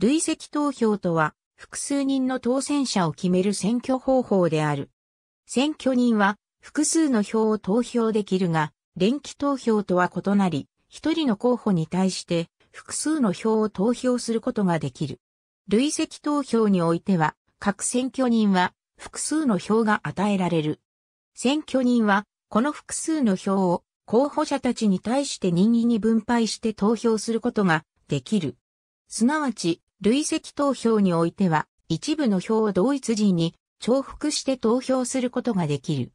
累積投票とは、複数人の当選者を決める選挙方法である。選挙人は、複数の票を投票できるが、連期投票とは異なり、一人の候補に対して、複数の票を投票することができる。累積投票においては、各選挙人は、複数の票が与えられる。選挙人は、この複数の票を候補者たちに対して任意に分配して投票することができる。すなわち、累積投票においては、一部の票を同一時に重複して投票することができる。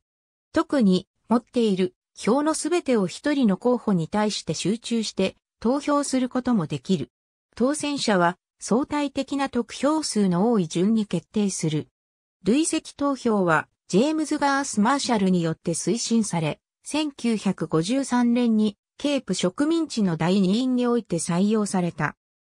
特に、持っている票のすべてを一人の候補に対して集中して投票することもできる。当選者は相対的な得票数の多い順に決定する。累積投票はジェームズ・ガース・マーシャルによって推進され、1953年にケープ植民地の第二院において採用された。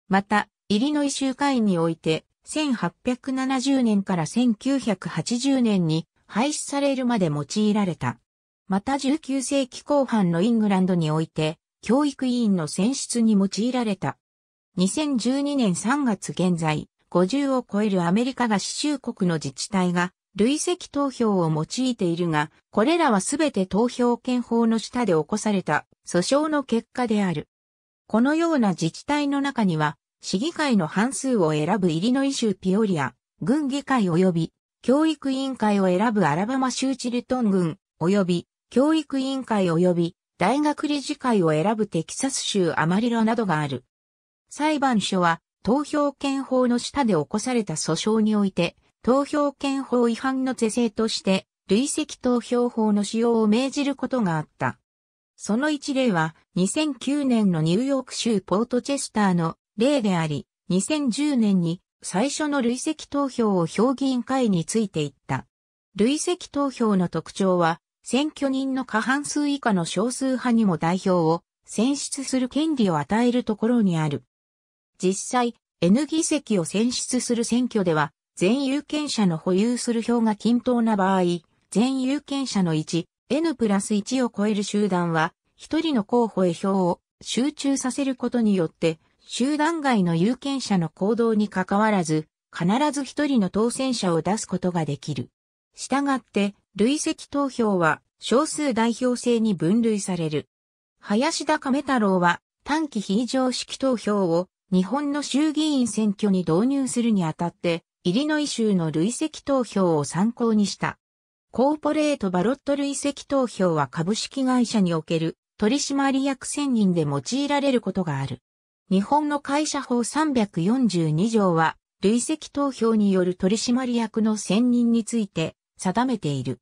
また、イリノイ州会において、1870年から1980年に廃止されるまで用いられた。また19世紀後半のイングランドにおいて、教育委員の選出に用いられた。2012年3月現在、50を超えるアメリカ合衆国の自治体が、累積投票を用いているが、これらはすべて投票権法の下で起こされた訴訟の結果である。このような自治体の中には、市議会の半数を選ぶイリノイ州ピオリア、軍議会及び教育委員会を選ぶアラバマ州チルトン軍及び教育委員会及び大学理事会を選ぶテキサス州アマリロなどがある。裁判所は投票権法の下で起こされた訴訟において投票権法違反の是正として累積投票法の使用を命じることがあった。その一例は2009年のニューヨーク州ポートチェスターの例であり、2010年に最初の累積投票を評議員会についていった。累積投票の特徴は、選挙人の過半数以下の少数派にも代表を選出する権利を与えるところにある。実際、N 議席を選出する選挙では、全有権者の保有する票が均等な場合、全有権者の1、N プラス1を超える集団は、一人の候補へ票を集中させることによって、集団外の有権者の行動に関わらず、必ず一人の当選者を出すことができる。したがって、累積投票は少数代表制に分類される。林田亀太郎は短期非常識投票を日本の衆議院選挙に導入するにあたって、イリノイ州の累積投票を参考にした。コーポレートバロット累積投票は株式会社における取締役選任で用いられることがある。日本の会社法342条は、累積投票による取締役の選任について定めている。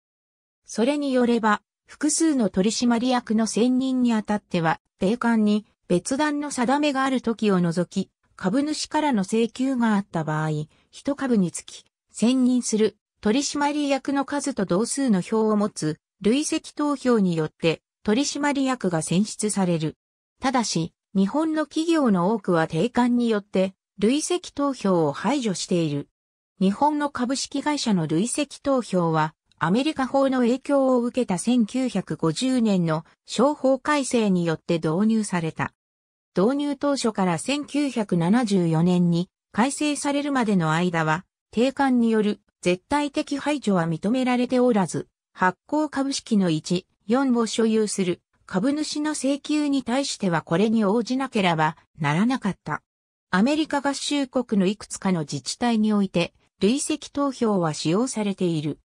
それによれば、複数の取締役の選任にあたっては、米官に別段の定めがある時を除き、株主からの請求があった場合、一株につき、選任する取締役の数と同数の票を持つ累積投票によって取締役が選出される。ただし、日本の企業の多くは定款によって累積投票を排除している。日本の株式会社の累積投票は、アメリカ法の影響を受けた1950年の商法改正によって導入された。導入当初から1974年に改正されるまでの間は、定款による絶対的排除は認められておらず、発行株式の1、4を所有する株主の請求に対してはこれに応じなければならなかった。アメリカ合衆国のいくつかの自治体において、累積投票は使用されている。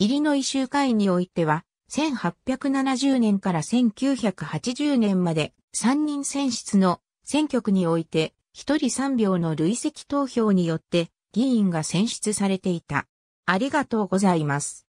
イリノイ州会においては、1870年から1980年まで3人選出の選挙区において、1人3票の累積投票によって議員が選出されていた。ありがとうございます。